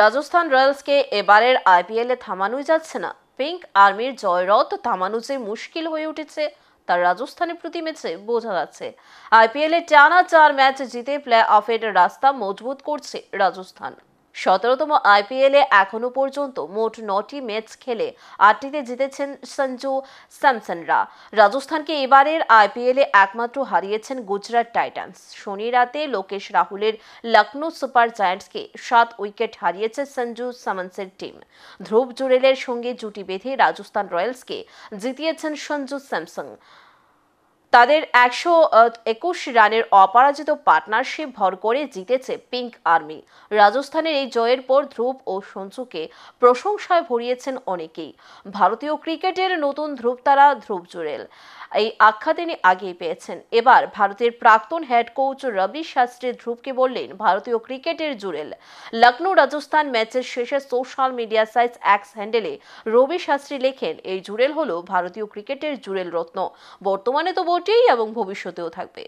রাজস্থান রয়্যালসকে এবারের আইপিএলে থামানোই যাচ্ছে না পিঙ্ক আর্মির জয়রথ থামানো যে মুশকিল হয়ে উঠেছে তার রাজস্থানের প্রতি ম্যাচে বোঝা যাচ্ছে আইপিএলে টানা চার ম্যাচ জিতে প্লে অফের রাস্তা মজবুত করছে রাজস্থান সতেরোতম আইপিএলে এখনও পর্যন্ত মোট নটি ম্যাচ খেলে আটটিতে জিতেছেন সঞ্জু স্যামসনরা রাজস্থানকে এবারের আইপিএলে একমাত্র হারিয়েছেন গুজরাট টাইটান্স শনি রাতে লোকেশ রাহুলের লখনৌ সুপার জায়ান্টসকে সাত উইকেট হারিয়েছে সঞ্জু সামন্সের টিম ধ্রুব জুরেলের সঙ্গে জুটি বেঁধে রাজস্থান রয়্যালসকে জিতিয়েছেন সঞ্জু স্যামসং তাদের একশো একুশ রানের অপরাজিত পার্টনারশিপ ভর করে জিতেছে পিঙ্ক আর্মি রাজস্থানের এই জয়ের পর ধ্রুব ও সঞ্চুকে প্রশংসায় ভরিয়েছেন অনেকেই ভারতীয় ক্রিকেটের নতুন ধ্রুবতারা ধ্রুব জুরেল এই আখ্যা তিনি আগেই পেয়েছেন এবার ভারতের প্রাক্তন হেড কোচ রবি শাস্ত্রী ধ্রুবকে বললেন ভারতীয় ক্রিকেটের জুরেল লখনৌ রাজস্থান ম্যাচের শেষে সোশ্যাল মিডিয়া সাইজ অ্যাক্স হ্যান্ডেলে রবি শাস্ত্রী লেখেন এই জুরেল হল ভারতীয় ক্রিকেটের জুরেল রত্ন বর্তমানে তো মোটেই এবং ভবিষ্যতেও থাকবে